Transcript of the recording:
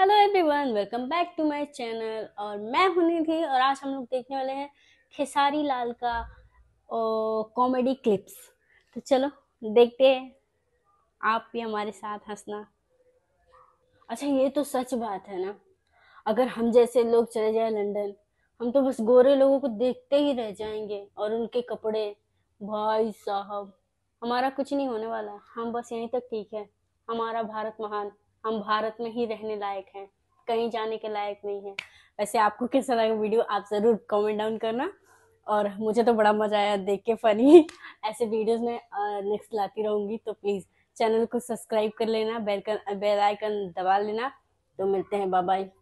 hello everyone welcome back to my channel और मैं हूं थी और आज हम लोग देखने वाले हैं खेसारी लाल का कॉमेडी क्लिप्स तो चलो देखते हैं आप भी हमारे साथ हंसना अच्छा ये तो सच बात है ना अगर हम जैसे लोग चले जाए लंदन हम तो बस गोरे लोगों को देखते ही रह जाएंगे और उनके कपड़े भाई साहब हमारा कुछ नहीं होने वाला हम बस यहीं तक ठीक है हमारा भारत महान हम भारत में ही रहने लायक हैं कहीं जाने के लायक नहीं है वैसे आपको कैसा लगा वीडियो आप ज़रूर कमेंट डाउन करना और मुझे तो बड़ा मज़ा आया देख के फनी ऐसे वीडियोस में नेक्स्ट लाती रहूँगी तो प्लीज़ चैनल को सब्सक्राइब कर लेना बेल बेल आइकन दबा लेना तो मिलते हैं बाय बाय